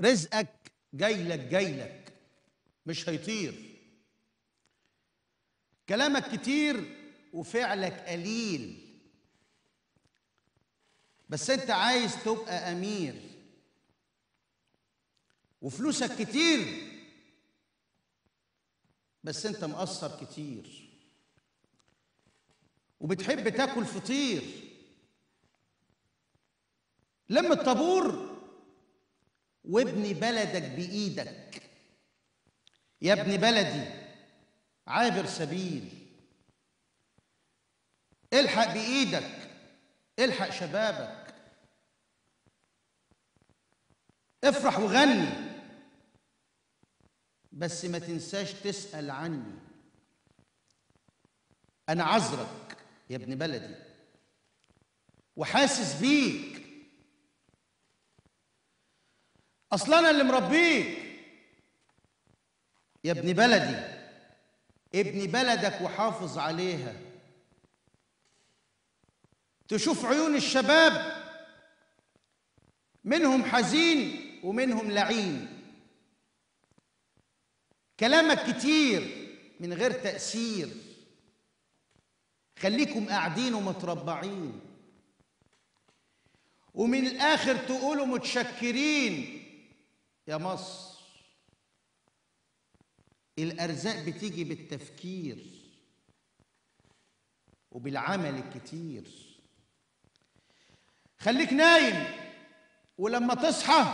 رزقك جايلك جايلك مش هيطير كلامك كتير وفعلك قليل بس انت عايز تبقى امير وفلوسك كتير بس انت مقصر كتير وبتحب تاكل فطير لم الطابور وابن بلدك بايدك يا ابن بلدي عابر سبيل الحق بايدك الحق شبابك افرح وغني بس ما تنساش تسال عني انا عذرك يا ابن بلدي وحاسس بيك اصل انا اللي مربيك يا ابن بلدي ابن بلدك وحافظ عليها تشوف عيون الشباب منهم حزين ومنهم لعين كلامك كتير من غير تأثير خليكم قاعدين ومتربعين ومن الآخر تقولوا متشكرين يا مصر الارزاق بتيجي بالتفكير وبالعمل الكتير خليك نايم ولما تصحى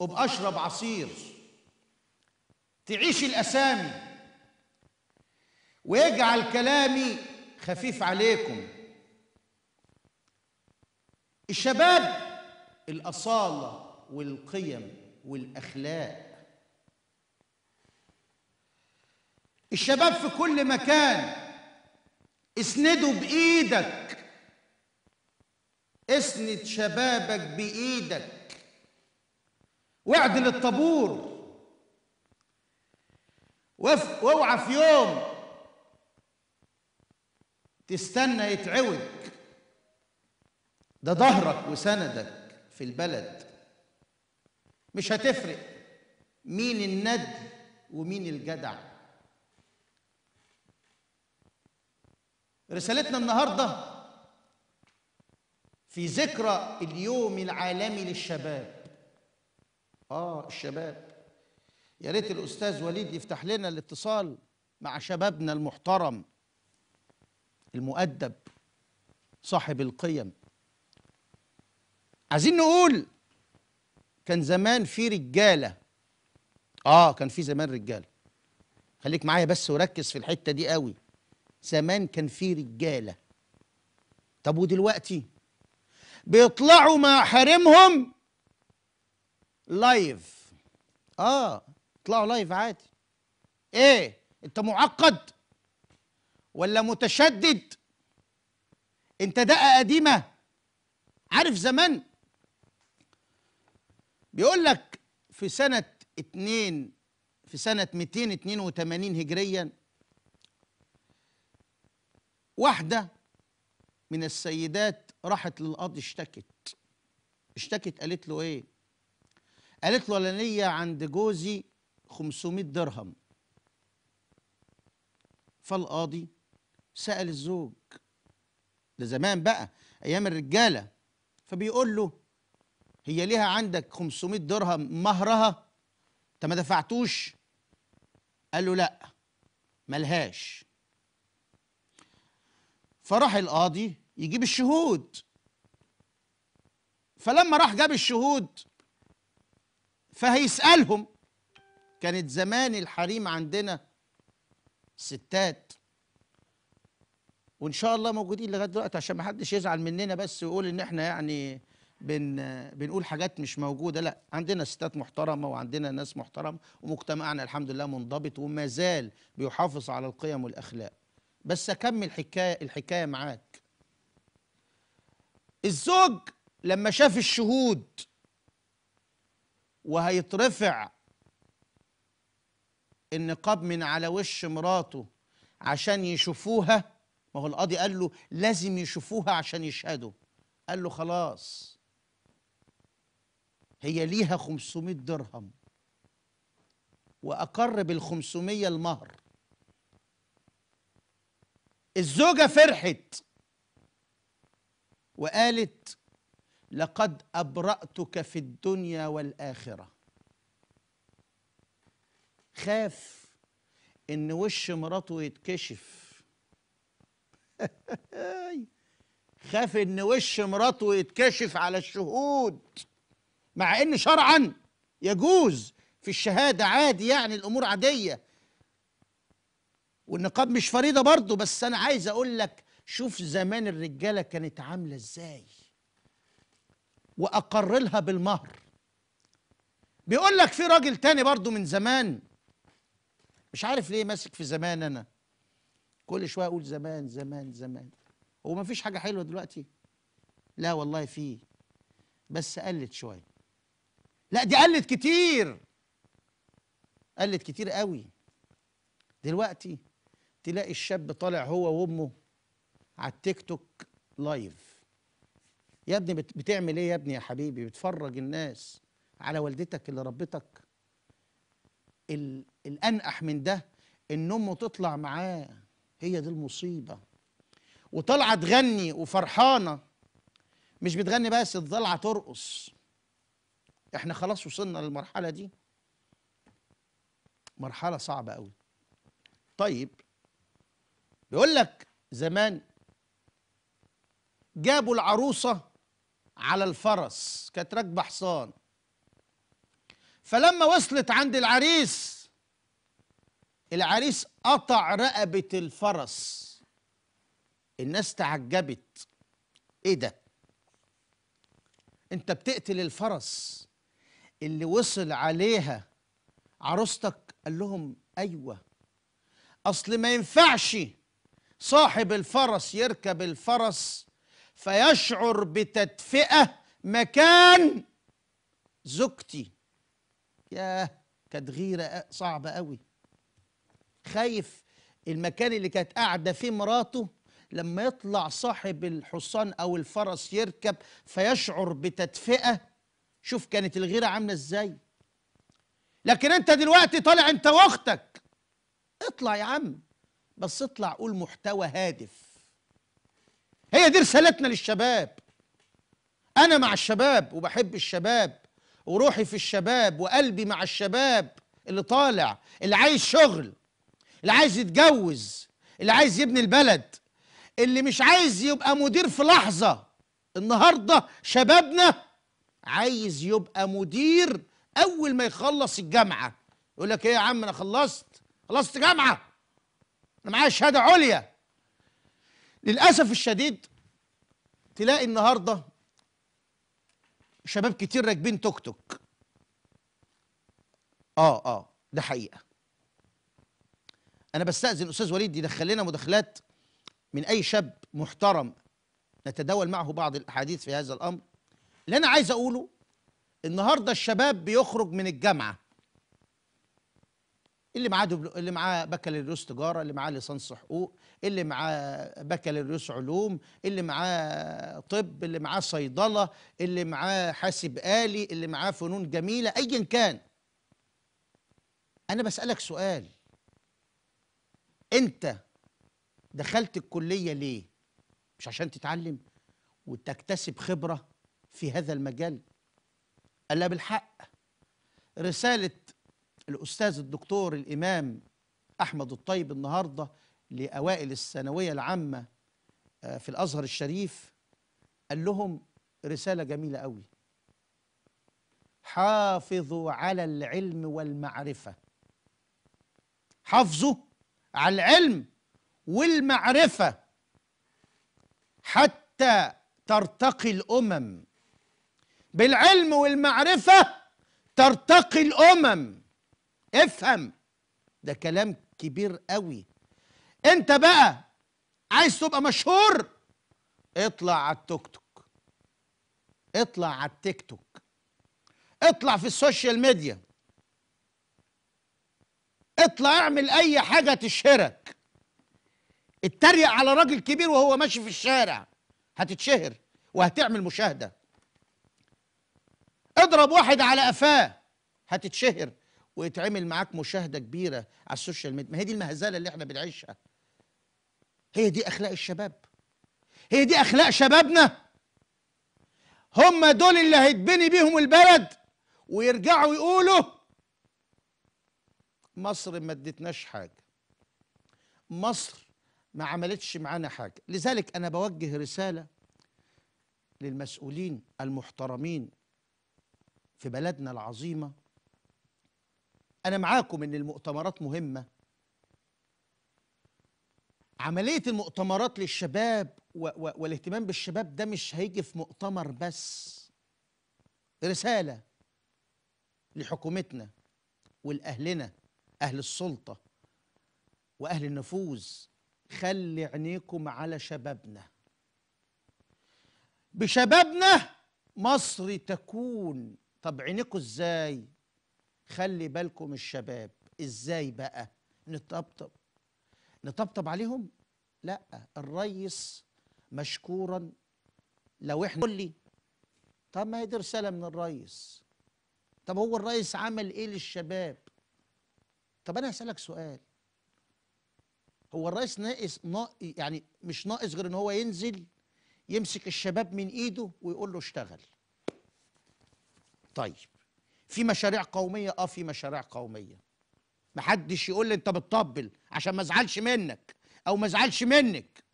ابقى اشرب عصير تعيش الاسامي ويجعل كلامي خفيف عليكم الشباب الاصاله والقيم والاخلاق الشباب في كل مكان اسنده بايدك اسند شبابك بايدك واعدل الطابور واوعى في يوم تستنى يتعوج ده ظهرك وسندك في البلد مش هتفرق مين الند ومين الجدع رسالتنا النهارده في ذكرى اليوم العالمي للشباب اه الشباب يا ريت الاستاذ وليد يفتح لنا الاتصال مع شبابنا المحترم المؤدب صاحب القيم عايزين نقول كان زمان في رجاله اه كان في زمان رجاله خليك معايا بس وركز في الحته دي قوي زمان كان في رجاله طب ودلوقتي بيطلعوا مع حريمهم لايف اه طلعوا لايف عادي ايه انت معقد ولا متشدد انت دقه قديمه عارف زمان بيقول لك في سنة اتنين في سنة 282 هجريا واحدة من السيدات راحت للقاضي اشتكت اشتكت قالت له ايه قالت له انا ليا عند جوزي 500 درهم فالقاضي سأل الزوج ده زمان بقى أيام الرجالة فبيقول له هي ليها عندك 500 درهم مهرها انت ما دفعتوش قال له لا ملهاش فراح القاضي يجيب الشهود فلما راح جاب الشهود فهيسألهم كانت زمان الحريم عندنا ستات وان شاء الله موجودين لغايه دلوقتي عشان ما حدش يزعل مننا بس ويقول ان احنا يعني بن بنقول حاجات مش موجوده لا عندنا ستات محترمه وعندنا ناس محترمه ومجتمعنا الحمد لله منضبط وما زال بيحافظ على القيم والاخلاق بس اكمل حكايه الحكايه معاك الزوج لما شاف الشهود وهيترفع النقاب من على وش مراته عشان يشوفوها ما هو القاضي قال له لازم يشوفوها عشان يشهدوا قال له خلاص هي ليها 500 درهم واقر بال 500 المهر الزوجه فرحت وقالت لقد ابراتك في الدنيا والاخره خاف ان وش مراته يتكشف خاف ان وش مراته يتكشف على الشهود مع ان شرعا يجوز في الشهاده عادي يعني الامور عاديه والنقاب مش فريضه برضه بس انا عايز اقول لك شوف زمان الرجاله كانت عامله ازاي واقر لها بالمهر بيقول لك في راجل تاني برضه من زمان مش عارف ليه ماسك في زمان انا كل شويه اقول زمان زمان زمان هو مفيش حاجه حلوه دلوقتي لا والله فيه بس قلت شويه لا دي قلت كتير قلت كتير قوي دلوقتي تلاقي الشاب طالع هو وامه على التيك توك لايف يا ابني بتعمل ايه يا ابني يا حبيبي بتفرج الناس على والدتك اللي ربتك الانقح من ده ان امه تطلع معاه هي دي المصيبه وطالعه تغني وفرحانه مش بتغني بس طالعه ترقص احنا خلاص وصلنا للمرحله دي مرحله صعبه قوي طيب بيقول لك زمان جابوا العروسه على الفرس كانت راكبه حصان فلما وصلت عند العريس العريس قطع رقبه الفرس الناس تعجبت ايه ده انت بتقتل الفرس اللي وصل عليها عروستك قال لهم ايوه اصل ما ينفعش صاحب الفرس يركب الفرس فيشعر بتدفئه مكان زوجتي ياه كانت غيره صعبه قوي خايف المكان اللي كانت قاعده فيه مراته لما يطلع صاحب الحصان او الفرس يركب فيشعر بتدفئه شوف كانت الغيره عامله ازاي لكن انت دلوقتي طالع انت واختك اطلع يا عم بس اطلع قول محتوى هادف هي دي رسالتنا للشباب انا مع الشباب وبحب الشباب وروحي في الشباب وقلبي مع الشباب اللي طالع اللي عايز شغل اللي عايز يتجوز اللي عايز يبني البلد اللي مش عايز يبقى مدير في لحظه النهارده شبابنا عايز يبقى مدير اول ما يخلص الجامعه يقول لك ايه يا عم انا خلصت خلصت جامعه انا معايا شهاده عليا للاسف الشديد تلاقي النهارده شباب كتير راكبين توك توك اه اه ده حقيقه انا بستاذن استاذ وليد يدخل لنا مداخلات من اي شاب محترم نتداول معه بعض الاحاديث في هذا الامر اللي انا عايز اقوله النهارده الشباب بيخرج من الجامعه اللي معاه دبل... اللي معاه بكالوريوس تجاره اللي معاه ليسانس حقوق اللي معاه بكالوريوس علوم اللي معاه طب اللي معاه صيدله اللي معاه حاسب آلي اللي معاه فنون جميله ايا كان انا بسالك سؤال انت دخلت الكليه ليه مش عشان تتعلم وتكتسب خبره في هذا المجال ألا بالحق رسالة الأستاذ الدكتور الإمام أحمد الطيب النهاردة لأوائل الثانوية العامة آه، في الأزهر الشريف قال لهم رسالة جميلة قوي حافظوا على العلم والمعرفة حافظوا على العلم والمعرفة حتى ترتقي الأمم بالعلم والمعرفة ترتقي الأمم افهم ده كلام كبير قوي انت بقى عايز تبقى مشهور اطلع على التيك توك اطلع على التيك توك اطلع في السوشيال ميديا اطلع اعمل اي حاجة تشهرك اتريق على راجل كبير وهو ماشي في الشارع هتتشهر وهتعمل مشاهدة اضرب واحد على قفاه هتتشهر ويتعمل معاك مشاهده كبيره على السوشيال ميديا ما هي دي المهزله اللي احنا بنعيشها هي دي اخلاق الشباب هي دي اخلاق شبابنا هم دول اللي هيتبني بيهم البلد ويرجعوا يقولوا مصر ما ادتناش حاجه مصر ما عملتش معانا حاجه لذلك انا بوجه رساله للمسؤولين المحترمين في بلدنا العظيمة أنا معاكم إن المؤتمرات مهمة عملية المؤتمرات للشباب والاهتمام بالشباب ده مش هيجي في مؤتمر بس رسالة لحكومتنا ولأهلنا أهل السلطة وأهل النفوذ خلي عينيكم على شبابنا بشبابنا مصر تكون طب عينيكوا ازاي خلي بالكم الشباب ازاي بقى نطبطب نطبطب عليهم لا الريس مشكورا لو احنا قول لي طب ما هي دي رساله من الريس طب هو الريس عمل ايه للشباب طب انا هسالك سؤال هو الريس ناقص نا يعني مش ناقص غير ان هو ينزل يمسك الشباب من ايده ويقول له اشتغل طيب في مشاريع قوميه اه في مشاريع قوميه محدش يقول لي انت بتطبل عشان ما ازعلش منك او ما ازعلش منك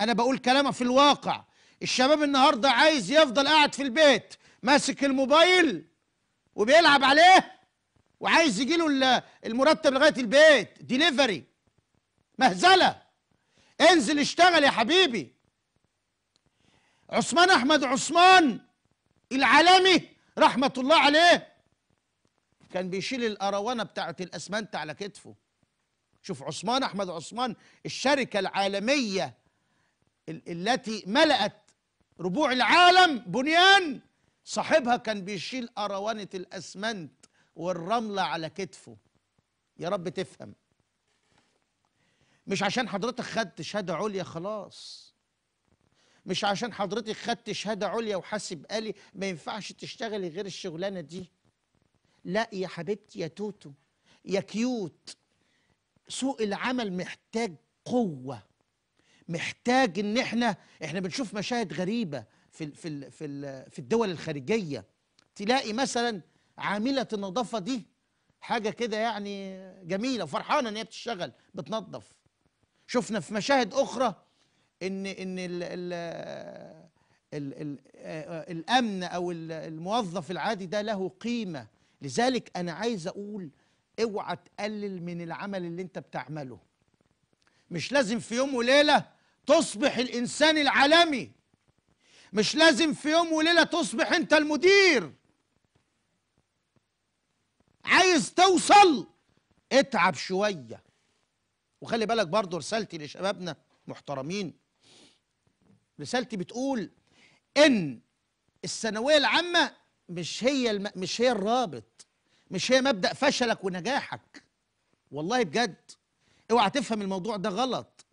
انا بقول كلامه في الواقع الشباب النهارده عايز يفضل قاعد في البيت ماسك الموبايل وبيلعب عليه وعايز يجيله المرتب لغايه البيت ديليفري مهزله انزل اشتغل يا حبيبي عثمان احمد عثمان العالمي رحمة الله عليه كان بيشيل الأروانة بتاعة الأسمنت على كتفه شوف عثمان أحمد عثمان الشركة العالمية التي ملأت ربوع العالم بنيان صاحبها كان بيشيل أروانة الأسمنت والرملة على كتفه يا رب تفهم مش عشان حضرتك خدت شهادة عليا خلاص مش عشان حضرتك خدت شهاده عليا وحاسب آلي ما ينفعش تشتغلي غير الشغلانه دي لا يا حبيبتي يا توتو يا كيوت سوق العمل محتاج قوه محتاج ان احنا احنا بنشوف مشاهد غريبه في في في في الدول الخارجيه تلاقي مثلا عامله النظافه دي حاجه كده يعني جميله وفرحانه ان هي بتشتغل بتنظف شفنا في مشاهد اخرى ان ان ال ال ال ال آه، الامن او الموظف العادي ده له قيمه لذلك انا عايز اقول اوعى تقلل من العمل اللي انت بتعمله مش لازم في يوم وليله تصبح الانسان العالمي مش لازم في يوم وليله تصبح انت المدير عايز توصل اتعب شويه وخلي بالك برضه رسالتي لشبابنا محترمين رسالتي بتقول ان الثانويه العامه مش هي الم... مش هي الرابط مش هي مبدا فشلك ونجاحك والله بجد اوعى تفهم الموضوع ده غلط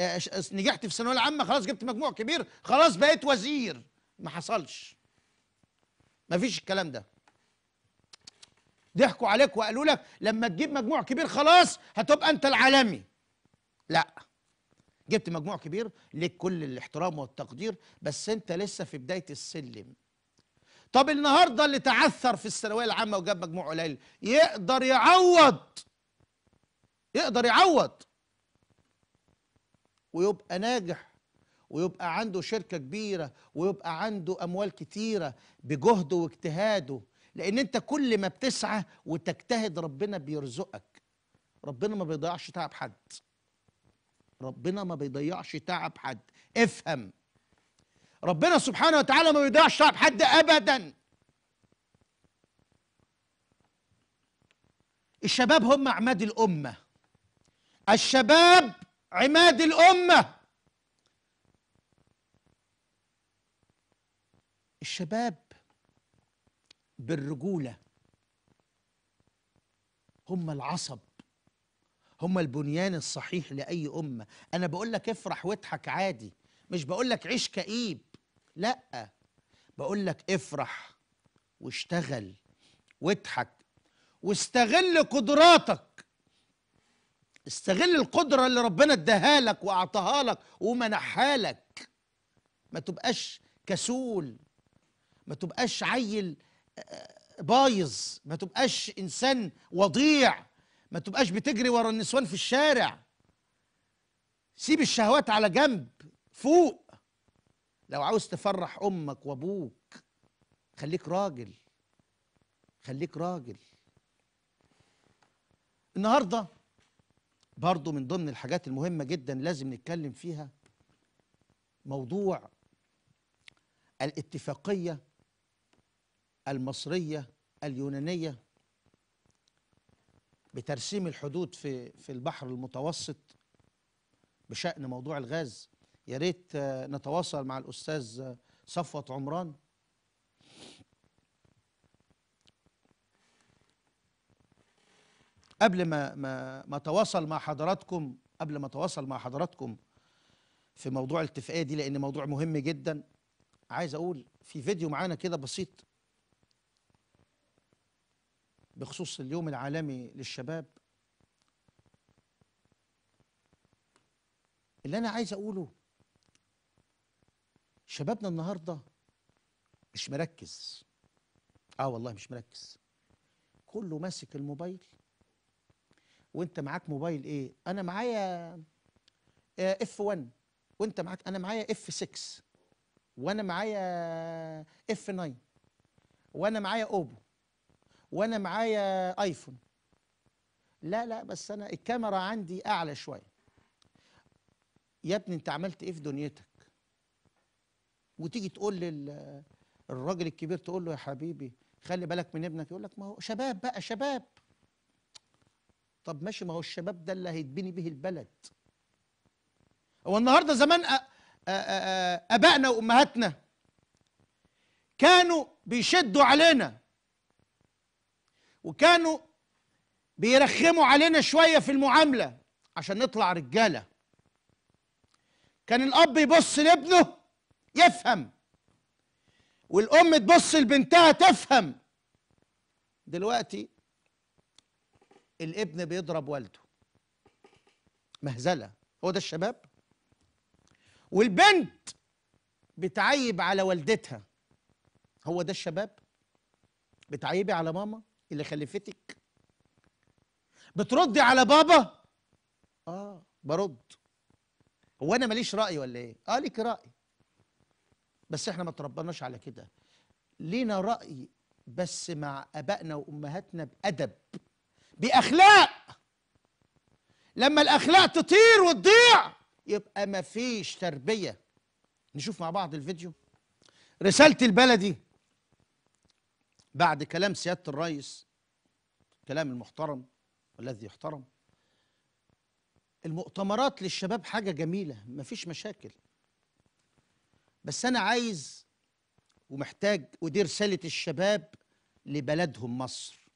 آه، نجحت في الثانويه العامه خلاص جبت مجموع كبير خلاص بقيت وزير ما حصلش ما فيش الكلام ده ضحكوا عليك وقالوا لك لما تجيب مجموع كبير خلاص هتبقى انت العالمي جبت مجموع كبير ليك كل الاحترام والتقدير بس انت لسه في بدايه السلم طب النهارده اللي تعثر في الثانويه العامه وجاب مجموع قليل يقدر يعوض يقدر يعوض ويبقى ناجح ويبقى عنده شركه كبيره ويبقى عنده اموال كتيره بجهده واجتهاده لان انت كل ما بتسعى وتجتهد ربنا بيرزقك ربنا ما بيضيعش تعب حد ربنا ما بيضيعش تعب حد افهم ربنا سبحانه وتعالى ما بيضيعش تعب حد ابدا الشباب هم عماد الامه الشباب عماد الامه الشباب بالرجوله هم العصب هم البنيان الصحيح لأي أمة أنا بقول لك افرح واضحك عادي مش بقول لك عيش كئيب لأ بقول لك افرح واشتغل واضحك واستغل قدراتك استغل القدرة اللي ربنا اداها لك وأعطاها لك ومنحها لك ما تبقاش كسول ما تبقاش عيل آه، بايظ ما تبقاش إنسان وضيع ما تبقاش بتجري ورا النسوان في الشارع سيب الشهوات على جنب فوق لو عاوز تفرح امك وابوك خليك راجل خليك راجل النهارده برضو من ضمن الحاجات المهمه جدا لازم نتكلم فيها موضوع الاتفاقيه المصريه اليونانيه بترسيم الحدود في في البحر المتوسط بشأن موضوع الغاز يا ريت آه، نتواصل مع الأستاذ آه، صفوت عمران قبل ما ما ما اتواصل مع حضراتكم قبل ما اتواصل مع حضراتكم في موضوع الاتفاقيه دي لان موضوع مهم جدا عايز اقول في فيديو معانا كده بسيط بخصوص اليوم العالمي للشباب اللي أنا عايز أقوله شبابنا النهاردة مش مركز آه والله مش مركز كله ماسك الموبايل وانت معاك موبايل ايه انا معايا آه، اف 1 وانت معاك انا معايا اف 6 وانا معايا اف 9 وانا معايا اوبو وانا معايا ايفون لا لا بس انا الكاميرا عندي اعلى شويه يا ابني انت عملت ايه في دنيتك وتيجي تقول للراجل الكبير تقول له يا حبيبي خلي بالك من ابنك يقول لك ما هو شباب بقى شباب طب ماشي ما هو الشباب ده اللي هيتبني به البلد هو النهارده زمان ابائنا وامهاتنا كانوا بيشدوا علينا وكانوا بيرخموا علينا شويه في المعامله عشان نطلع رجاله كان الاب يبص لابنه يفهم والام تبص لبنتها تفهم دلوقتي الابن بيضرب والده مهزله هو ده الشباب والبنت بتعيب على والدتها هو ده الشباب بتعيبي على ماما اللي خلفتك بتردي على بابا اه برد هو انا ماليش راي ولا ايه اه ليك راي بس احنا ما تربناش على كده لينا راي بس مع ابائنا وامهاتنا بادب باخلاق لما الاخلاق تطير وتضيع يبقى ما فيش تربيه نشوف مع بعض الفيديو رسالتي البلدي بعد كلام سيادة الرئيس كلام المحترم والذي يحترم المؤتمرات للشباب حاجة جميلة مفيش مشاكل بس أنا عايز ومحتاج ودي رسالة الشباب لبلدهم مصر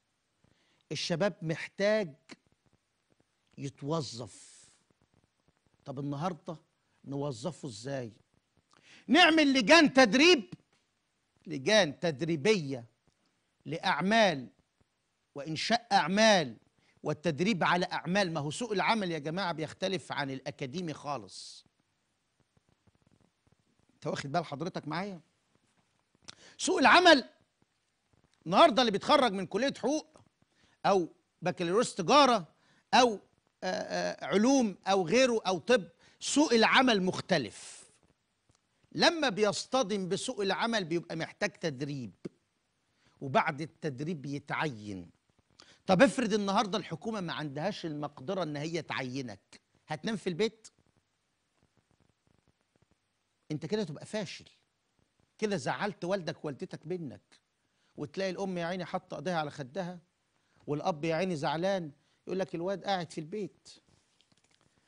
الشباب محتاج يتوظف طب النهارده نوظفه ازاي نعمل لجان تدريب لجان تدريبيه لأعمال وإنشاء أعمال والتدريب على أعمال ما هو سوق العمل يا جماعة بيختلف عن الأكاديمي خالص أنت واخد بال حضرتك معايا سوق العمل النهارده اللي بيتخرج من كلية حقوق أو بكالوريوس تجارة أو علوم أو غيره أو طب سوق العمل مختلف لما بيصطدم بسوق العمل بيبقى محتاج تدريب وبعد التدريب يتعين طب افرض النهارده الحكومه ما عندهاش المقدره ان هي تعينك هتنام في البيت انت كده تبقى فاشل كده زعلت والدك والدتك منك وتلاقي الام يا عيني حاطه ايديها على خدها والاب يا عيني زعلان يقول لك الواد قاعد في البيت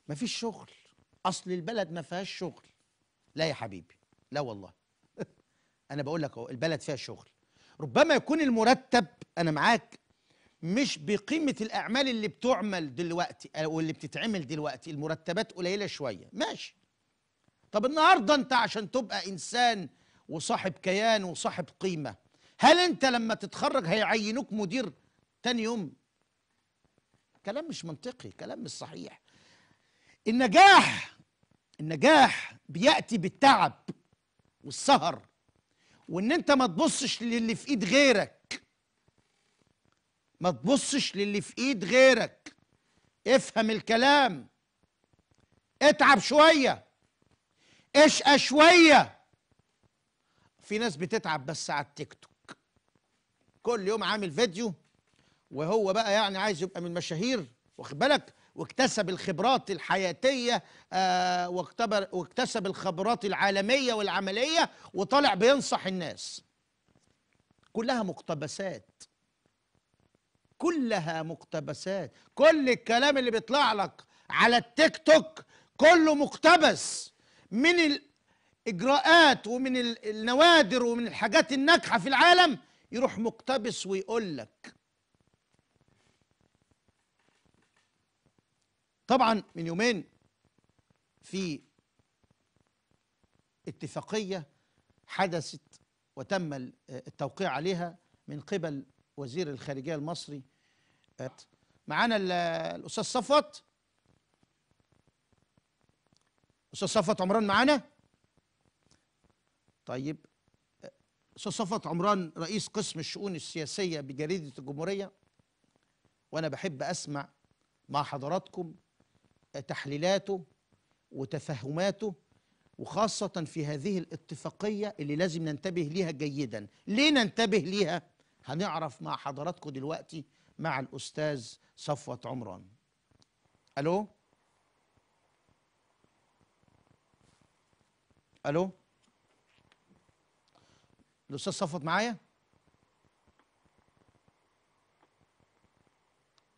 مفيش شغل اصل البلد ما فيهاش شغل لا يا حبيبي لا والله انا بقول لك اهو البلد فيها شغل ربما يكون المرتب انا معاك مش بقيمه الاعمال اللي بتعمل دلوقتي او اللي بتتعمل دلوقتي المرتبات قليله شويه ماشي طب النهارده انت عشان تبقى انسان وصاحب كيان وصاحب قيمه هل انت لما تتخرج هيعينوك مدير تاني يوم كلام مش منطقي كلام مش صحيح النجاح النجاح بياتي بالتعب والسهر وان انت ما تبصش للي في ايد غيرك ما تبصش للي في ايد غيرك افهم الكلام اتعب شويه اشقى شويه في ناس بتتعب بس على التيك توك كل يوم عامل فيديو وهو بقى يعني عايز يبقى من المشاهير واخد بالك واكتسب الخبرات الحياتيه آه، واكتسب الخبرات العالميه والعمليه وطالع بينصح الناس كلها مقتبسات كلها مقتبسات كل الكلام اللي بيطلع لك على التيك توك كله مقتبس من الاجراءات ومن النوادر ومن الحاجات الناجحه في العالم يروح مقتبس ويقول لك طبعا من يومين في اتفاقية حدثت وتم التوقيع عليها من قبل وزير الخارجية المصري معانا الأستاذ صفوت أستاذ صفوت عمران معانا طيب أستاذ صفوت عمران رئيس قسم الشؤون السياسية بجريدة الجمهورية وأنا بحب أسمع مع حضراتكم تحليلاته وتفهماته وخاصة في هذه الاتفاقية اللي لازم ننتبه ليها جيدا ليه ننتبه ليها؟ هنعرف مع حضراتكم دلوقتي مع الأستاذ صفوة عمران ألو ألو الأستاذ صفوت معايا؟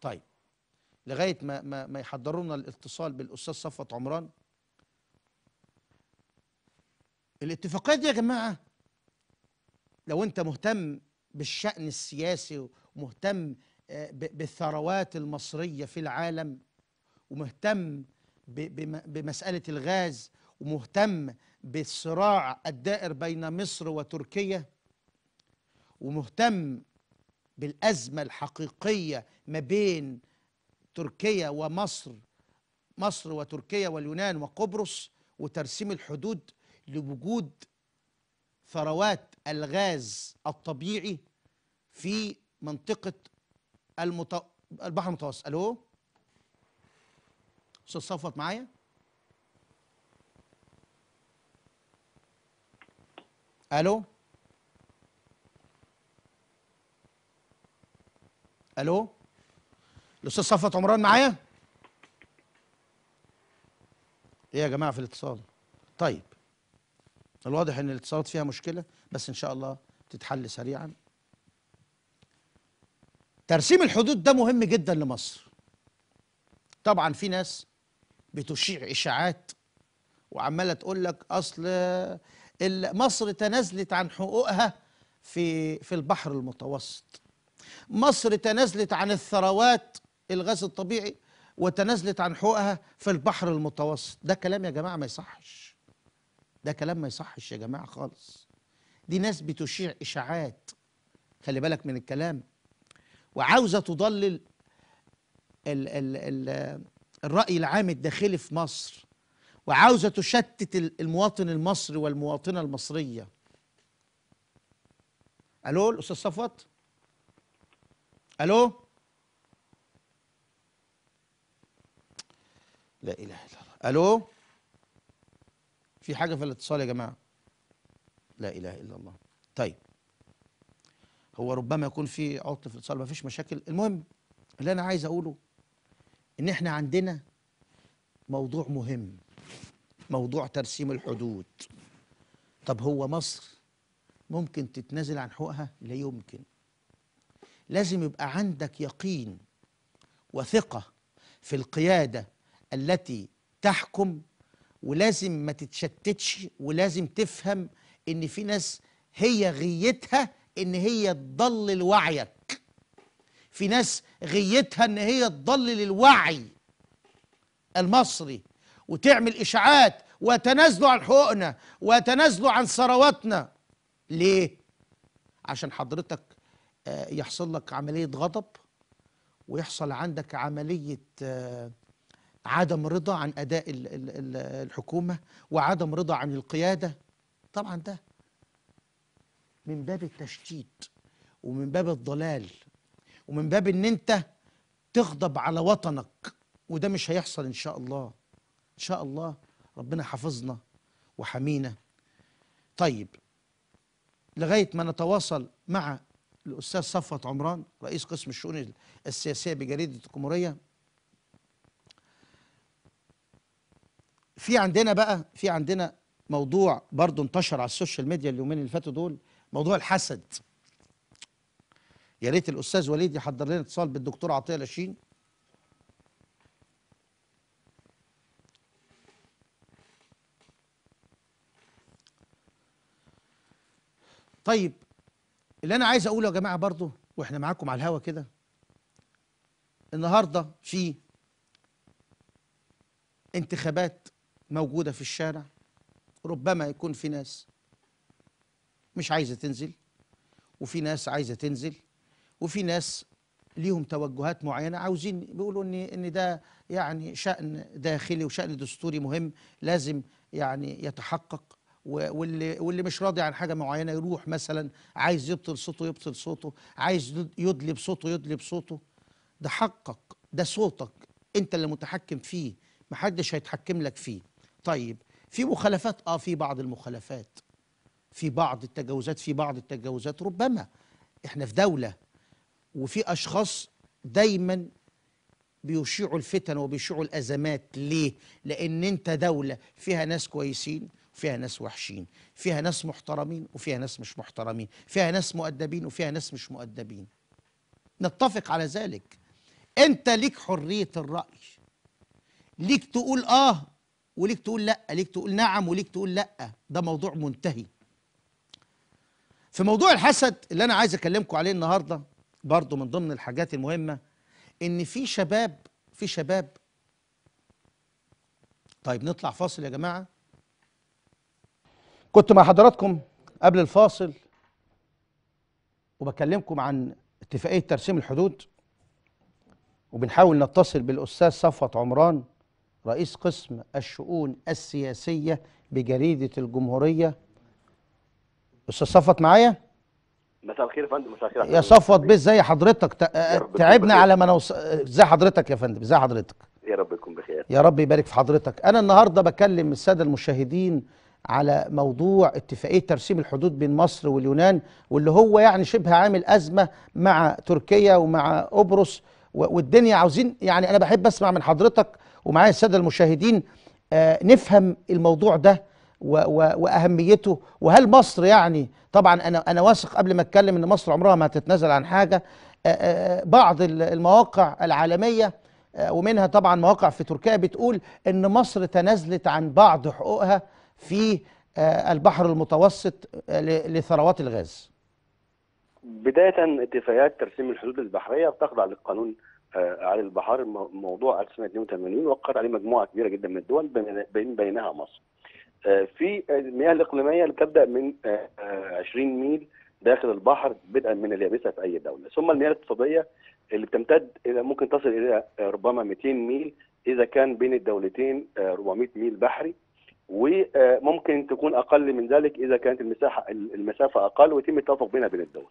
طيب لغايه ما ما, ما يحضروا لنا الاتصال بالاستاذ صفوت عمران الاتفاقيات دي يا جماعه لو انت مهتم بالشان السياسي ومهتم آه، بالثروات المصريه في العالم ومهتم بمساله الغاز ومهتم بالصراع الدائر بين مصر وتركيا ومهتم بالازمه الحقيقيه ما بين تركيا ومصر مصر وتركيا واليونان وقبرص وترسيم الحدود لوجود ثروات الغاز الطبيعي في منطقة المط... البحر المتوسط ألو أستاذ صفوت معايا ألو ألو الاستاذ صفوت عمران معايا ايه يا جماعه في الاتصال طيب الواضح ان الاتصالات فيها مشكله بس ان شاء الله تتحل سريعا ترسيم الحدود ده مهم جدا لمصر طبعا في ناس بتشيع اشاعات وعماله تقول لك اصل مصر تنازلت عن حقوقها في في البحر المتوسط مصر تنازلت عن الثروات الغاز الطبيعي وتنازلت عن حقوقها في البحر المتوسط ده كلام يا جماعة ما يصحش ده كلام ما يصحش يا جماعة خالص دي ناس بتشيع إشاعات خلي بالك من الكلام وعاوزة تضلل ال ال ال الرأي العام الداخلي في مصر وعاوزة تشتت المواطن المصري والمواطنة المصرية ألو الأستاذ صفوت ألو لا اله الا الله الو في حاجه في الاتصال يا جماعه لا اله الا الله طيب هو ربما يكون في عطل في الاتصال مفيش مشاكل المهم اللي انا عايز اقوله ان احنا عندنا موضوع مهم موضوع ترسيم الحدود طب هو مصر ممكن تتنازل عن حقوقها لا يمكن لازم يبقى عندك يقين وثقه في القياده التي تحكم ولازم ما تتشتتش ولازم تفهم ان في ناس هي غيتها ان هي تضلل وعيك في ناس غيتها ان هي تضلل الوعي المصري وتعمل اشاعات وتنازلوا عن حقوقنا وتنازلوا عن ثرواتنا ليه عشان حضرتك آه، يحصل لك عمليه غضب ويحصل عندك عمليه آه، عدم رضا عن أداء الحكومة وعدم رضا عن القيادة طبعا ده من باب التشتيت ومن باب الضلال ومن باب ان انت تغضب على وطنك وده مش هيحصل ان شاء الله ان شاء الله ربنا حافظنا وحمينا طيب لغايه ما نتواصل مع الاستاذ صفوت عمران رئيس قسم الشؤون السياسيه بجريده الجمهوريه في عندنا بقى في عندنا موضوع برضو انتشر على السوشيال ميديا اليومين اللي فاتوا دول موضوع الحسد يا ريت الاستاذ وليد يحضر لنا اتصال بالدكتور عطيه لاشين طيب اللي انا عايز اقوله يا جماعه برضو واحنا معاكم على الهوا كده النهارده في انتخابات موجودة في الشارع ربما يكون في ناس مش عايزة تنزل وفي ناس عايزة تنزل وفي ناس ليهم توجهات معينة عاوزين بيقولوا إن إن ده يعني شأن داخلي وشأن دستوري مهم لازم يعني يتحقق واللي واللي مش راضي عن حاجه معينه يروح مثلا عايز يبطل صوته يبطل صوته عايز يدلي بصوته يدلي بصوته ده حقك ده صوتك انت اللي متحكم فيه محدش هيتحكم لك فيه طيب في مخالفات اه في بعض المخالفات في بعض التجاوزات في بعض التجاوزات ربما احنا في دولة وفي اشخاص دايما بيشيعوا الفتن وبيشيعوا الازمات ليه؟ لان انت دولة فيها ناس كويسين فيها ناس وحشين فيها ناس محترمين وفيها ناس مش محترمين فيها ناس مؤدبين وفيها ناس مش مؤدبين نتفق على ذلك انت ليك حرية الرأي ليك تقول اه وليك تقول لا ليك تقول نعم وليك تقول لا ده موضوع منتهي في موضوع الحسد اللي انا عايز اكلمكم عليه النهارده برضه من ضمن الحاجات المهمه ان في شباب في شباب طيب نطلع فاصل يا جماعه كنت مع حضراتكم قبل الفاصل وبكلمكم عن اتفاقيه ترسيم الحدود وبنحاول نتصل بالاستاذ صفوت عمران رئيس قسم الشؤون السياسية بجريدة الجمهورية أستاذ صفوت معايا؟ مساء الخير يا فندم مساء الخير يا صفوت بيه ازي حضرتك تعبنا على ما نوصل ازي حضرتك يا فندم ازي حضرتك يا رب يكون بخير يا رب يبارك في حضرتك انا النهارده بكلم الساده المشاهدين على موضوع اتفاقيه ترسيم الحدود بين مصر واليونان واللي هو يعني شبه عامل ازمه مع تركيا ومع قبرص والدنيا عاوزين يعني انا بحب اسمع من حضرتك ومعايا الساده المشاهدين آه، نفهم الموضوع ده واهميته وهل مصر يعني طبعا انا انا واثق قبل ما اتكلم ان مصر عمرها ما هتتنازل عن حاجه آه، آه، بعض المواقع العالميه ومنها طبعا مواقع في تركيا بتقول ان مصر تنازلت عن بعض حقوقها في البحر المتوسط لثروات الغاز بداية اتفاقيات ترسيم الحدود البحرية بتخضع للقانون آه، على البحار موضوع 1982 وقر عليه مجموعة كبيرة جدا من الدول بين بينها مصر. آه، في المياه الإقليمية اللي بتبدأ من 20 آه، ميل داخل البحر بدءا من اليابسة في أي دولة، ثم المياه الاقتصادية اللي بتمتد إلى ممكن تصل إلى ربما 200 ميل إذا كان بين الدولتين 400 ميل بحري وممكن تكون اقل من ذلك اذا كانت المساحه المسافه اقل ويتم التوافق بينها بين الدول.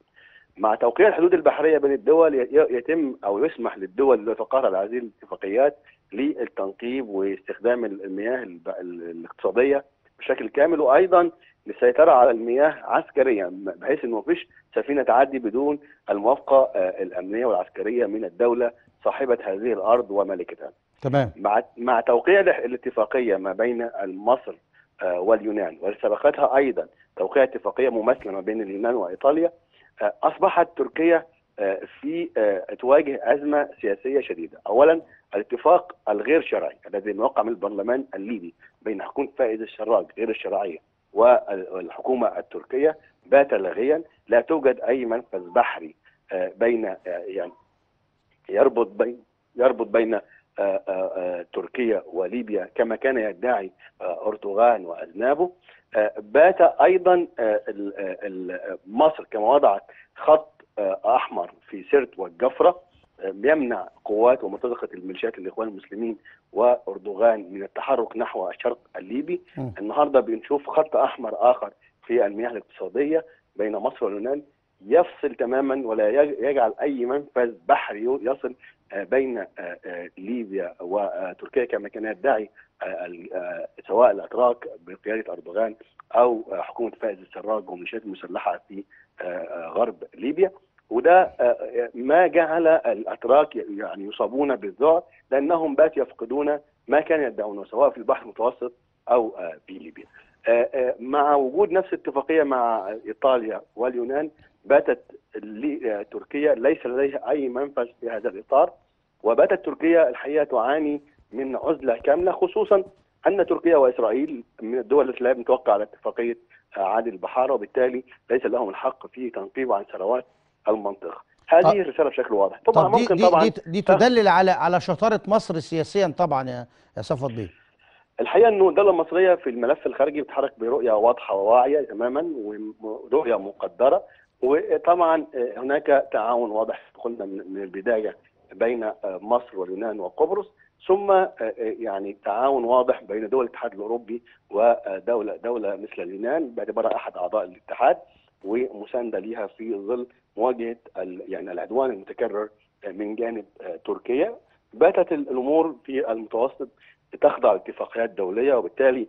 مع توقيع الحدود البحريه بين الدول يتم او يسمح للدول اللي تقر على هذه الاتفاقيات للتنقيب واستخدام المياه الاقتصاديه بشكل كامل وايضا للسيطره على المياه عسكريا بحيث انه ما فيش سفينه تعدي بدون الموافقه آه، الامنيه والعسكريه من الدوله صاحبه هذه الارض وملكتها. تمام مع مع توقيع الاتفاقيه ما بين مصر آه، واليونان وسبقتها ايضا توقيع اتفاقيه مماثله ما بين اليونان وايطاليا آه، اصبحت تركيا آه، في تواجه ازمه سياسيه شديده، اولا الاتفاق الغير شرعي الذي وقع من البرلمان الليبي بين حكومه فائز الشراج غير الشرعيه والحكومه التركيه بات لاغيا، لا توجد اي منفذ بحري بين يعني يربط بين يربط بين آه، آه، آه، تركيا وليبيا كما كان يدعي أردوغان وأذنابه بات أيضا مصر كما وضعت خط أحمر في سرت والجفرة يمنع قوات ومرتزقة الميليشيات الإخوان المسلمين وأردوغان من التحرك نحو الشرق الليبي النهاردة بنشوف خط أحمر آخر في المياه الاقتصادية بين مصر واليونان يفصل تماما ولا يجعل اي منفذ بحري يصل بين آه، آه، ليبيا وتركيا كما كان يدعي آه، سواء الاتراك بقياده اردوغان او حكومه فائز السراج وميليشيات مسلحه في غرب ليبيا وده ما جعل الاتراك يعني يصابون بالذعر لانهم بات يفقدون ما كانوا يدعونه سواء في البحر المتوسط او في ليبيا. مع وجود نفس اتفاقيه مع ايطاليا واليونان باتت لتركيا آه، ليس لديها أي منفذ في هذا الإطار وباتت تركيا الحقيقة تعاني من عزلة كاملة خصوصا أن تركيا وإسرائيل من الدول التي لا متوقع على اتفاقية آه، عادل البحارة وبالتالي ليس لهم الحق في تنقيب عن ثروات المنطقة هذه طيب الرسالة بشكل واضح طبعا طب ممكن دي طبعا دي, دي تدلل على على شطارة مصر سياسيا طبعا يا يا صفوت بيه الحقيقه انه الدوله المصريه في الملف الخارجي بتتحرك برؤيه واضحه وواعيه تماما ورؤيه مقدره وطبعا آه، هناك تعاون واضح قلنا من البدايه بين آه، مصر واليونان وقبرص ثم آه، يعني تعاون واضح بين دول الاتحاد الاوروبي ودوله دوله مثل اليونان باعتبارها احد اعضاء الاتحاد ومسانده لها في ظل مواجهه يعني العدوان المتكرر من جانب تركيا باتت الامور في المتوسط تخضع لاتفاقيات دوليه وبالتالي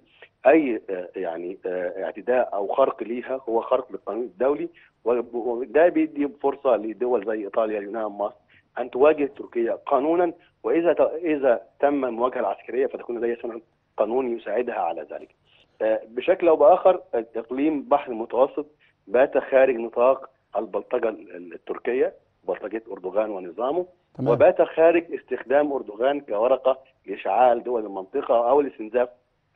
اي يعني اعتداء او خرق ليها هو خرق للقانون الدولي وده بيدي فرصه لدول زي ايطاليا اليونان مصر ان تواجه تركيا قانونا واذا اذا تم المواجهه العسكريه فتكون لديها صنع قانون يساعدها على ذلك. آه، بشكل او باخر اقليم بحر المتوسط بات خارج نطاق البلطجه التركيه بلطجه اردوغان ونظامه تمام. وبات خارج استخدام اردوغان كورقه لاشعال دول المنطقه او لاستنزاف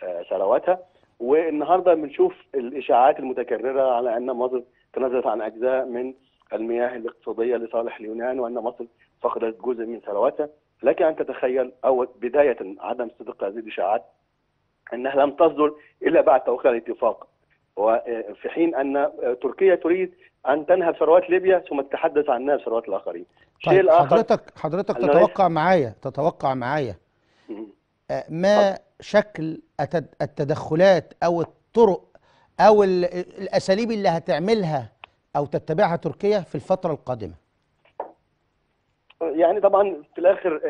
آه، ثرواتها والنهارده بنشوف الاشاعات المتكرره على ان مصر تنازلت عن أجزاء من المياه الاقتصادية لصالح اليونان وأن مصر فقدت جزء من ثرواتها لك أن تتخيل أو بداية عدم صدق هذه الإشاعات أنها لم تصدر إلا بعد توقيع الاتفاق وفي حين أن تركيا تريد أن تنهب ثروات ليبيا ثم تتحدث عن نهب ثروات الآخرين طيب الآخر حضرتك حضرتك تتوقع معايا تتوقع معايا آه، ما شكل التدخلات أو الطرق او الاساليب اللي هتعملها او تتبعها تركيا في الفتره القادمه يعني طبعا في الاخر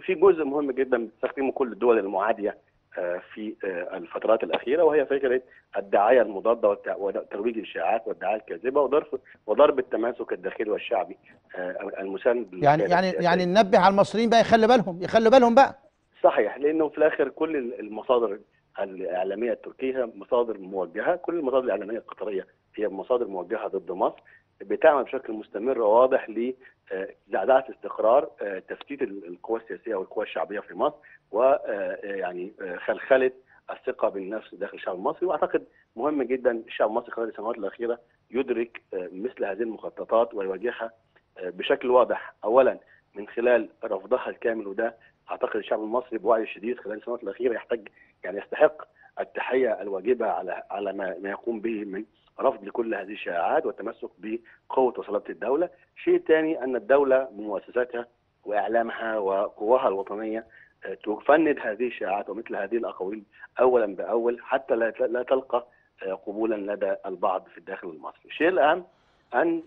في جزء مهم جدا بتستخدمه كل الدول المعاديه آه، في آه، الفترات الاخيره وهي فكره الدعايه المضاده وترويج الاشاعات والدعايه الكاذبه وضرب وضرب التماسك الداخلي والشعبي آه، المساند يعني يعني يعني ننبه على المصريين بقى يخلي بالهم يخلي بالهم بقى صحيح لانه في الاخر كل المصادر الاعلاميه التركيه مصادر موجهه كل المصادر الاعلاميه القطريه هي مصادر موجهه ضد مصر بتعمل بشكل مستمر وواضح لزعزعه آه، استقرار آه، تفتيت القوى السياسيه والقوى الشعبيه في مصر ويعني آه، خلخله الثقه بالنفس داخل الشعب المصري واعتقد مهم جدا الشعب المصري خلال السنوات الاخيره يدرك مثل هذه المخططات ويواجهها بشكل واضح اولا من خلال رفضها الكامل وده اعتقد الشعب المصري بوعي الشديد خلال السنوات الاخيره يحتاج يعني يستحق التحيه الواجبه على على ما يقوم به من رفض لكل هذه الشائعات والتمسك بقوه وصلابه الدوله، شيء ثاني ان الدوله بمؤسساتها واعلامها وقواها الوطنيه آه، تفند هذه الشائعات ومثل هذه الاقاويل اولا باول حتى لا تلقى آه، قبولا لدى البعض في الداخل المصري. الشيء الاهم ان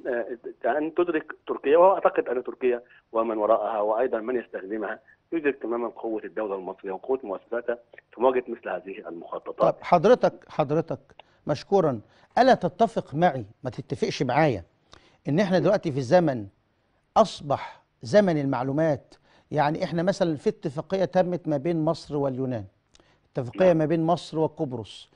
آه، ان تدرك تركيا واعتقد ان تركيا ومن وراءها وايضا من يستخدمها يدرك تماما قوه الدوله المصريه وقوه مؤسساتها في مواجهه مثل هذه المخططات. طب حضرتك حضرتك مشكورا الا تتفق معي ما تتفقش معايا ان احنا دلوقتي في زمن اصبح زمن المعلومات يعني احنا مثلا في اتفاقيه تمت ما بين مصر واليونان اتفاقيه نعم. ما بين مصر وقبرص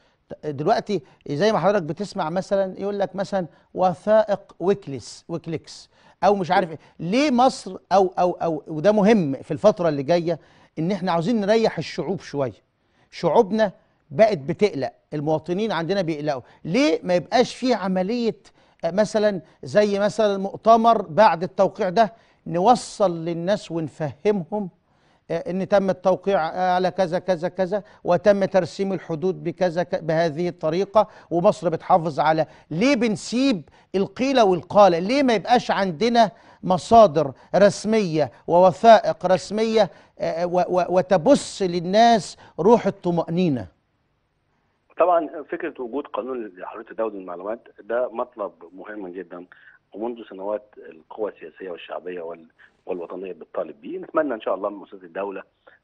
دلوقتي زي ما حضرتك بتسمع مثلا يقول لك مثلا وثائق ويكليس ويكليكس او مش عارف ايه ليه مصر او او او وده مهم في الفتره اللي جايه ان احنا عاوزين نريح الشعوب شويه شعوبنا بقت بتقلق المواطنين عندنا بيقلقوا ليه ما يبقاش في عمليه مثلا زي مثلا مؤتمر بعد التوقيع ده نوصل للناس ونفهمهم آه، ان تم التوقيع على كذا كذا كذا وتم ترسيم الحدود بكذا بهذه الطريقه ومصر بتحافظ على ليه بنسيب القيله والقاله ليه ما يبقاش عندنا مصادر رسميه ووثائق رسميه آه، آه، وتبث للناس روح الطمانينه طبعا فكره وجود قانون لحريه الدوله المعلومات ده مطلب مهم جدا ومنذ سنوات القوى السياسيه والشعبيه وال والوطنيه بتطالب بيه نتمنى ان شاء الله من مؤسسه الدوله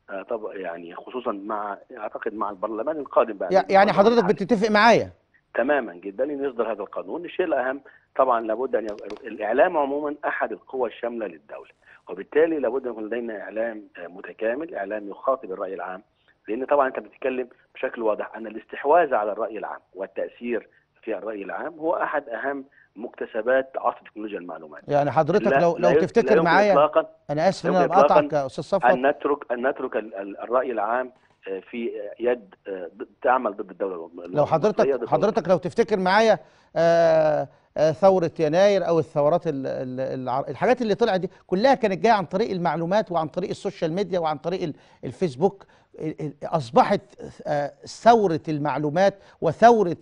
آه، طب يعني خصوصا مع اعتقد مع البرلمان القادم بقى يعني حضرتك بتتفق معايا تماما جدا ان يصدر هذا القانون الشيء الاهم طبعا لابد ان الاعلام عموما احد القوى الشامله للدوله وبالتالي لابد ان يكون لدينا اعلام آه، متكامل اعلام يخاطب الراي العام لان طبعا انت بتتكلم بشكل واضح ان الاستحواذ على الراي العام والتاثير في الراي العام هو احد اهم مكتسبات عصر تكنولوجيا المعلومات يعني حضرتك لو لو تفتكر معايا انا اسف ان انا بقطعك يا استاذ صفوت ان نترك ان نترك الراي العام آه، في يد آه، تعمل ضد الدوله لو حضرتك حضرتك لو تفتكر معايا آه، ثوره يناير او الثورات الحاجات اللي طلعت دي كلها كانت جايه عن طريق المعلومات وعن طريق السوشيال ميديا وعن طريق الفيسبوك اصبحت آه، ثوره المعلومات وثوره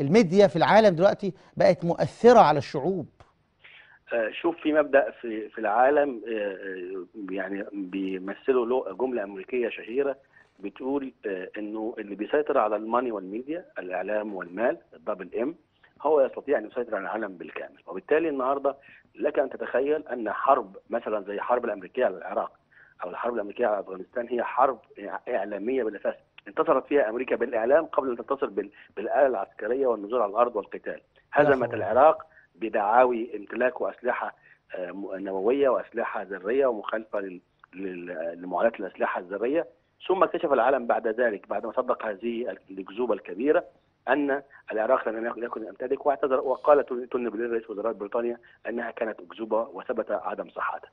الميديا في العالم دلوقتي بقت مؤثره على الشعوب آه، شوف في مبدا في في العالم آه، يعني بيمثله له جمله امريكيه شهيره بتقول انه اللي بيسيطر على الماني والميديا الاعلام والمال الدبل ام هو يستطيع ان يسيطر على العالم بالكامل وبالتالي النهارده لك ان تتخيل ان حرب مثلا زي الحرب الامريكيه على العراق او الحرب الامريكيه على افغانستان هي حرب اعلاميه بلا فاس انتصرت فيها امريكا بالاعلام قبل ان تنتصر بالاله العسكريه والنزول على الارض والقتال هزمت العراق بدعاوي امتلاك اسلحه آه، نوويه واسلحه ذريه ومخالفه لمعادله الاسلحه الذريه ثم اكتشف العالم بعد ذلك بعد ما صدق هذه الاكذوبه الكبيره ان العراق لم يكن يمتلك واعتذر وقال تون بلير رئيس وزراء بريطانيا انها كانت اكذوبه وثبت عدم صحتها.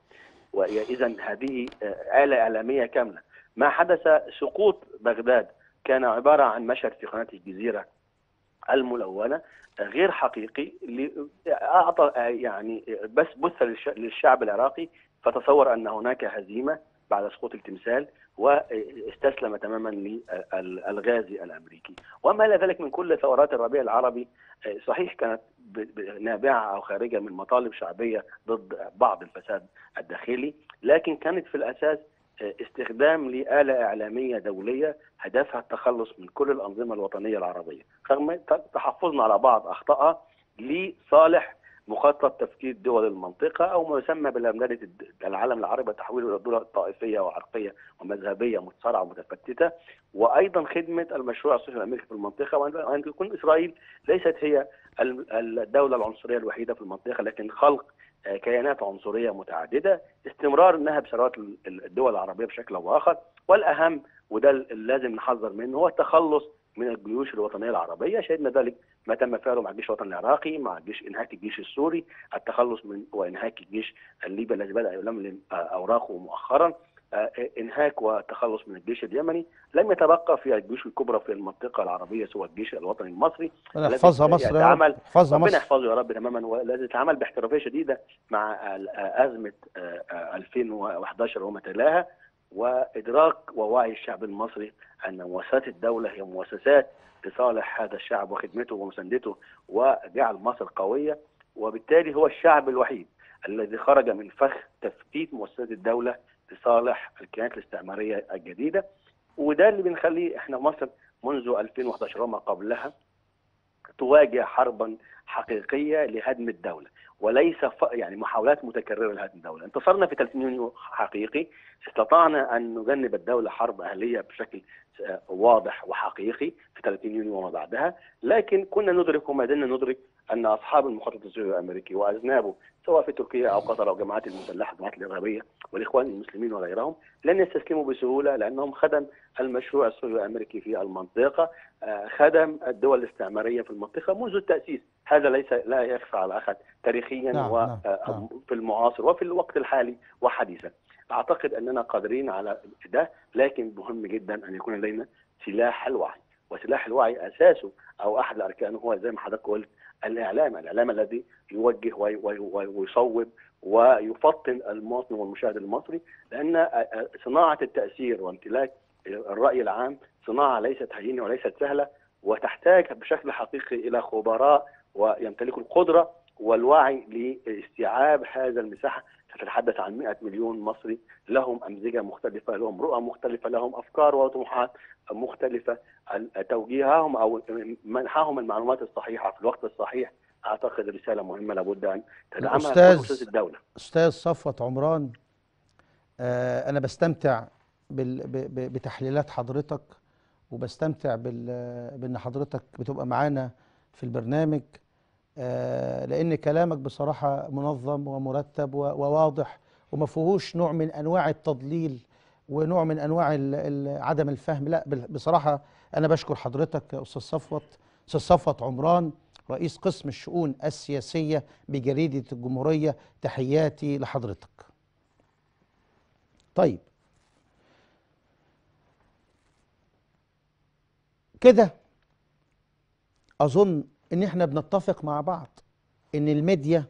واذا إذا هذه آه، آلة إعلامية كاملة ما حدث سقوط بغداد كان عبارة عن مشهد في قناة الجزيرة الملونة غير حقيقي آه، أعطى آه، يعني بس بث للشعب العراقي فتصور أن هناك هزيمة بعد سقوط التمثال واستسلم تماما للغازي الامريكي وما الى ذلك من كل ثورات الربيع العربي صحيح كانت نابعه او خارجه من مطالب شعبيه ضد بعض الفساد الداخلي لكن كانت في الاساس استخدام لآلة إعلامية دولية هدفها التخلص من كل الأنظمة الوطنية العربية رغم تحفظنا على بعض أخطائها لصالح مخطط تفكيك دول المنطقه او ما يسمى بالأمدادة العالم العربي تحويله الى دول طائفيه وعرقيه ومذهبيه متصارعه ومتفتته وايضا خدمه المشروع الصهيوني الامريكي في المنطقه وان تكون اسرائيل ليست هي الدوله العنصريه الوحيده في المنطقه لكن خلق آه، كيانات عنصريه متعدده استمرار نهب ثروات الدول العربيه بشكل او باخر والاهم وده اللازم نحذر منه هو التخلص من الجيوش الوطنيه العربيه شهدنا ذلك ما تم فعله مع الجيش الوطني العراقي مع جيش انهاك الجيش السوري التخلص من وانهاك الجيش الليبي الذي بدا يلملم اوراقه مؤخرا آه، انهاك والتخلص من الجيش اليمني لم يتبقى في الجيوش الكبرى في المنطقه العربيه سوى الجيش الوطني المصري يحفظها مصر يتعامل مصر ربنا يحفظه يا رب تماما والذي يتعامل باحترافيه شديده مع آه، ازمه 2011 آه، وما تلاها وادراك ووعي الشعب المصري ان مؤسسات الدوله هي مؤسسات لصالح هذا الشعب وخدمته ومساندته وجعل مصر قويه وبالتالي هو الشعب الوحيد الذي خرج من فخ تفتيت مؤسسات الدوله لصالح الكيانات الاستعماريه الجديده وده اللي بنخليه احنا مصر منذ 2011 وما قبلها تواجه حربا حقيقيه لهدم الدوله وليس يعني محاولات متكرره لهدم الدوله، انتصرنا في 30 يونيو حقيقي، استطعنا ان نجنب الدوله حرب اهليه بشكل آه، واضح وحقيقي في 30 يونيو وما بعدها، لكن كنا ندرك وما زلنا ندرك ان اصحاب المخطط الصهيوني الامريكي واذنابه سواء في تركيا او قطر او الجماعات المسلحه الجماعات الارهابيه والاخوان المسلمين وغيرهم لن يستسلموا بسهوله لانهم خدم المشروع الصهيوني الامريكي في المنطقه آه، خدم الدول الاستعماريه في المنطقه منذ التاسيس هذا ليس لا يخفى على احد تاريخيا نعم وفي نعم، آه، نعم. المعاصر وفي الوقت الحالي وحديثا اعتقد اننا قادرين على ده لكن مهم جدا ان يكون لدينا سلاح الوعي وسلاح الوعي اساسه او احد اركانه هو زي ما حضرتك قلت الاعلام، الاعلام الذي يوجه ويصوب ويفطن المواطن والمشاهد المصري لان صناعه التاثير وامتلاك الراي العام صناعه ليست هينه وليست سهله وتحتاج بشكل حقيقي الى خبراء ويمتلكوا القدره والوعي لاستيعاب هذا المساحه تتحدث عن 100 مليون مصري لهم أمزجة مختلفة لهم رؤى مختلفة لهم أفكار وطموحات مختلفة توجيههم أو منحهم المعلومات الصحيحة في الوقت الصحيح أعتقد رسالة مهمة لابد أن تدعمها أستاذ الدولة أستاذ صفوت عمران آه أنا بستمتع بتحليلات حضرتك وبستمتع بان حضرتك بتبقى معانا في البرنامج آه، لأن كلامك بصراحة منظم ومرتب وواضح وما فيهوش نوع من أنواع التضليل ونوع من أنواع عدم الفهم لا بصراحة أنا بشكر حضرتك يا أستاذ صفوت أستاذ صفوت عمران رئيس قسم الشؤون السياسية بجريدة الجمهورية تحياتي لحضرتك طيب كده أظن ان احنا بنتفق مع بعض ان الميديا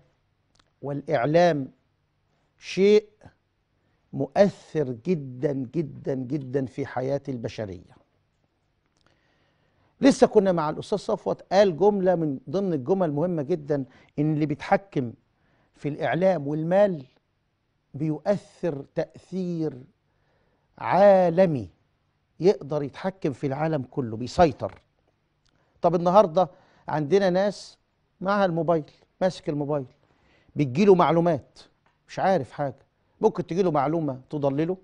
والاعلام شيء مؤثر جدا جدا جدا في حياه البشريه لسه كنا مع الاستاذ صفوت قال جمله من ضمن الجمل مهمه جدا ان اللي بيتحكم في الاعلام والمال بيؤثر تاثير عالمي يقدر يتحكم في العالم كله بيسيطر طب النهارده عندنا ناس معها الموبايل ماسك الموبايل بتجيله معلومات مش عارف حاجه ممكن تجيله معلومه تضلله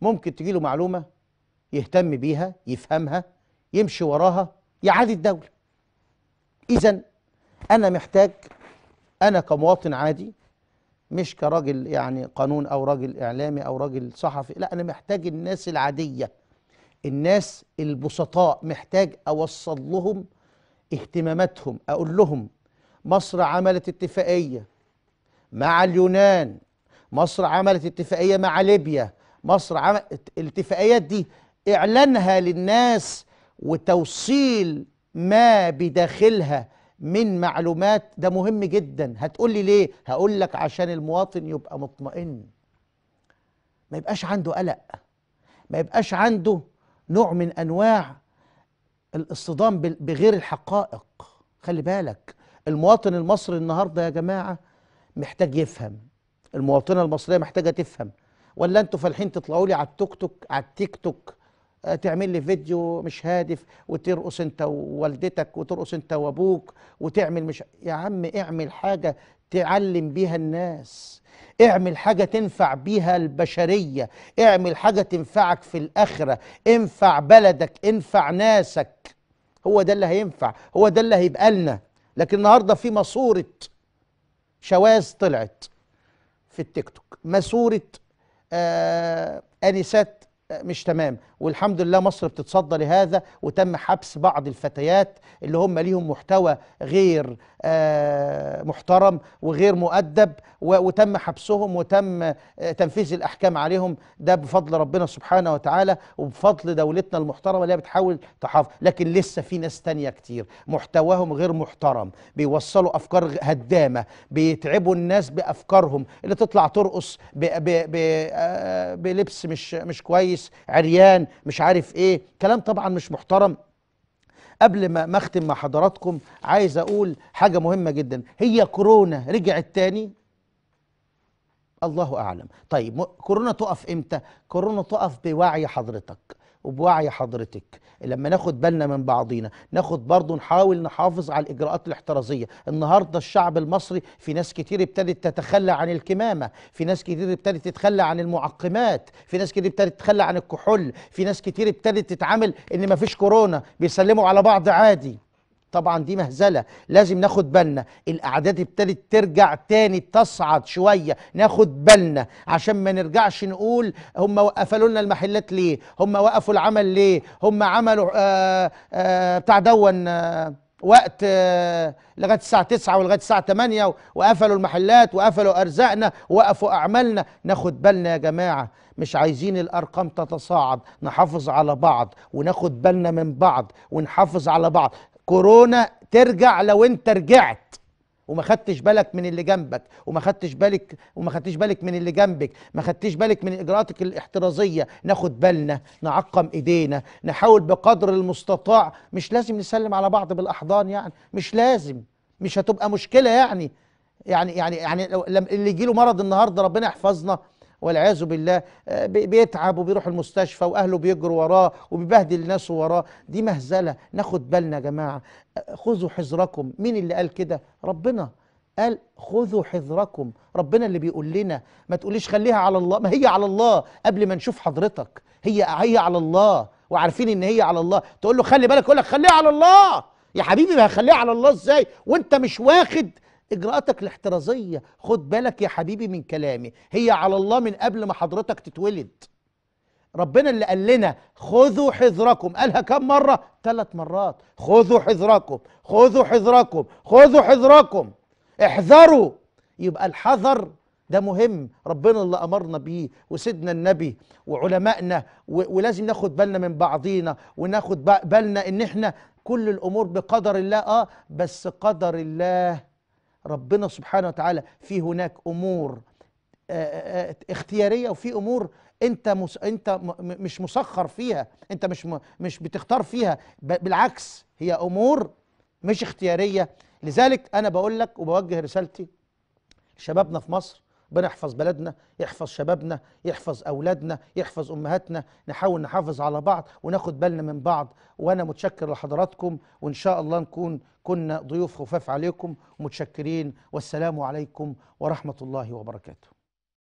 ممكن تجيله معلومه يهتم بيها يفهمها يمشي وراها يعادي الدوله اذا انا محتاج انا كمواطن عادي مش كراجل يعني قانون او راجل اعلامي او راجل صحفي لا انا محتاج الناس العاديه الناس البسطاء محتاج اوصل لهم اهتماماتهم اقول لهم مصر عملت اتفاقيه مع اليونان مصر عملت اتفاقيه مع ليبيا مصر عملت الاتفاقيات دي اعلانها للناس وتوصيل ما بداخلها من معلومات ده مهم جدا هتقول لي ليه هقول لك عشان المواطن يبقى مطمئن ما يبقاش عنده قلق ما يبقاش عنده نوع من انواع الاصطدام بغير الحقائق خلي بالك المواطن المصري النهارده يا جماعه محتاج يفهم المواطنه المصريه محتاجه تفهم ولا انتوا فالحين تطلعوا لي على التوك توك على التيك توك آه، تعمل لي فيديو مش هادف وترقص انت ووالدتك وترقص انت وابوك وتعمل مش يا عم اعمل حاجه تعلم بيها الناس اعمل حاجة تنفع بيها البشرية اعمل حاجة تنفعك في الآخرة انفع بلدك انفع ناسك هو ده اللي هينفع هو ده اللي هيبقى لنا لكن النهاردة في ماسورة شواذ طلعت في التيك توك ماسورة آه انسات آه، مش تمام والحمد لله مصر بتتصدى لهذا وتم حبس بعض الفتيات اللي هم ليهم محتوى غير آه، محترم وغير مؤدب وتم حبسهم وتم آه، تنفيذ الأحكام عليهم ده بفضل ربنا سبحانه وتعالى وبفضل دولتنا المحترمة اللي بتحاول تحافظ لكن لسه في ناس تانية كتير محتواهم غير محترم بيوصلوا أفكار هدامة بيتعبوا الناس بأفكارهم اللي تطلع ترقص آه، بلبس مش مش كويس عريان مش عارف ايه كلام طبعا مش محترم قبل ما ما اختم مع حضراتكم عايز اقول حاجه مهمه جدا هي كورونا رجعت تاني الله اعلم طيب كورونا تقف امتى كورونا تقف بوعي حضرتك وبوعي حضرتك لما ناخد بالنا من بعضينا ناخد برضه نحاول نحافظ على الاجراءات الاحترازيه النهارده الشعب المصري في ناس كتير ابتدت تتخلى عن الكمامه في ناس كتير ابتدت تتخلى عن المعقمات في ناس كتير ابتدت تتخلى عن الكحول في ناس كتير ابتدت تتعامل ان مفيش كورونا بيسلموا على بعض عادي طبعا دي مهزله لازم ناخد بالنا الاعداد ابتدت ترجع تاني تصعد شويه ناخد بالنا عشان ما نرجعش نقول هم قفلوا لنا المحلات ليه هم وقفوا العمل ليه هم عملوا آآ آه، آآ آه، بتاع دون آه، وقت لغايه الساعه 9 ولغايه الساعه 8 وقفلوا المحلات وقفلوا ارزاقنا وقفوا اعمالنا ناخد بالنا يا جماعه مش عايزين الارقام تتصاعد نحافظ على بعض وناخد بالنا من بعض ونحافظ على بعض كورونا ترجع لو انت رجعت وما خدتش بالك من اللي جنبك وما خدتش بالك وما خدتش بالك من اللي جنبك ما خدتش بالك من اجراءاتك الاحترازيه ناخد بالنا نعقم ايدينا نحاول بقدر المستطاع مش لازم نسلم على بعض بالاحضان يعني مش لازم مش هتبقى مشكله يعني يعني يعني يعني اللي يجي له مرض النهارده ربنا يحفظنا والعياذ بالله آه، بيتعب وبيروح المستشفى واهله بيجروا وراه وبيبهدل ناسه وراه دي مهزله ناخد بالنا يا جماعه آه، خذوا حذركم مين اللي قال كده ربنا قال خذوا حذركم ربنا اللي بيقول لنا ما تقوليش خليها على الله ما هي على الله قبل ما نشوف حضرتك هي هي على الله وعارفين ان هي على الله تقول له خلي بالك يقول لك خليها على الله يا حبيبي ما هخليها على الله ازاي وانت مش واخد اجراءاتك الاحترازيه خد بالك يا حبيبي من كلامي هي على الله من قبل ما حضرتك تتولد ربنا اللي قال لنا خذوا حذركم قالها كم مره ثلاث مرات خذوا حذركم خذوا حذركم خذوا حذركم احذروا يبقى الحذر ده مهم ربنا اللي امرنا بيه وسيدنا النبي وعلمائنا ولازم ناخد بالنا من بعضينا وناخد بالنا ان احنا كل الامور بقدر الله اه بس قدر الله ربنا سبحانه وتعالى في هناك امور آه، آه، آه، اختياريه وفي امور انت مس... انت مش مسخر فيها انت مش م... مش بتختار فيها ب... بالعكس هي امور مش اختياريه لذلك انا بقول لك وبوجه رسالتي لشبابنا في مصر ربنا يحفظ بلدنا يحفظ شبابنا يحفظ أولادنا يحفظ أمهاتنا نحاول نحافظ على بعض وناخد بالنا من بعض وأنا متشكر لحضراتكم وإن شاء الله نكون كنا ضيوف خفاف عليكم متشكرين والسلام عليكم ورحمة الله وبركاته